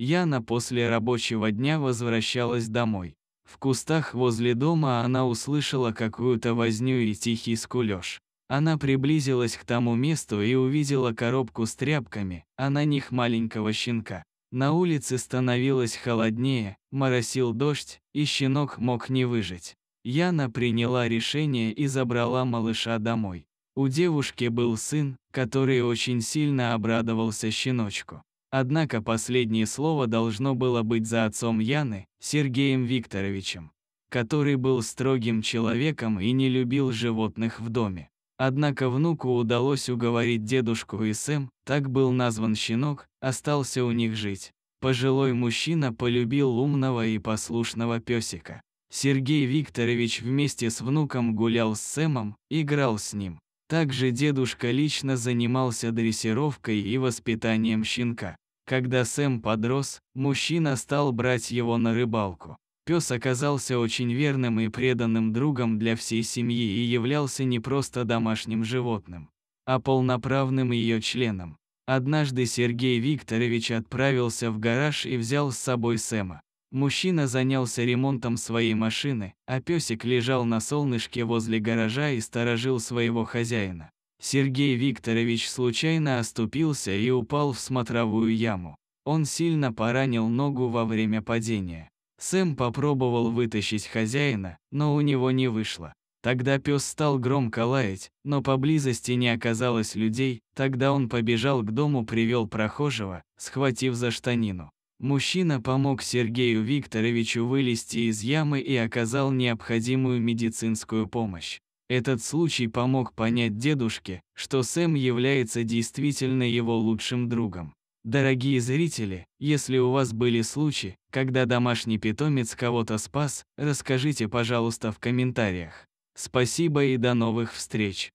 Яна после рабочего дня возвращалась домой. В кустах возле дома она услышала какую-то возню и тихий скулёж. Она приблизилась к тому месту и увидела коробку с тряпками, а на них маленького щенка. На улице становилось холоднее, моросил дождь, и щенок мог не выжить. Яна приняла решение и забрала малыша домой. У девушки был сын, который очень сильно обрадовался щеночку. Однако последнее слово должно было быть за отцом Яны, Сергеем Викторовичем, который был строгим человеком и не любил животных в доме. Однако внуку удалось уговорить дедушку и Сэм, так был назван щенок, остался у них жить. Пожилой мужчина полюбил умного и послушного песика. Сергей Викторович вместе с внуком гулял с Сэмом, играл с ним. Также дедушка лично занимался дрессировкой и воспитанием щенка. Когда Сэм подрос, мужчина стал брать его на рыбалку. Пес оказался очень верным и преданным другом для всей семьи и являлся не просто домашним животным, а полноправным ее членом. Однажды Сергей Викторович отправился в гараж и взял с собой Сэма. Мужчина занялся ремонтом своей машины, а песик лежал на солнышке возле гаража и сторожил своего хозяина. Сергей Викторович случайно оступился и упал в смотровую яму. Он сильно поранил ногу во время падения. Сэм попробовал вытащить хозяина, но у него не вышло. Тогда пес стал громко лаять, но поблизости не оказалось людей, тогда он побежал к дому, привел прохожего, схватив за штанину. Мужчина помог Сергею Викторовичу вылезти из ямы и оказал необходимую медицинскую помощь. Этот случай помог понять дедушке, что Сэм является действительно его лучшим другом. Дорогие зрители, если у вас были случаи, когда домашний питомец кого-то спас, расскажите, пожалуйста, в комментариях. Спасибо и до новых встреч!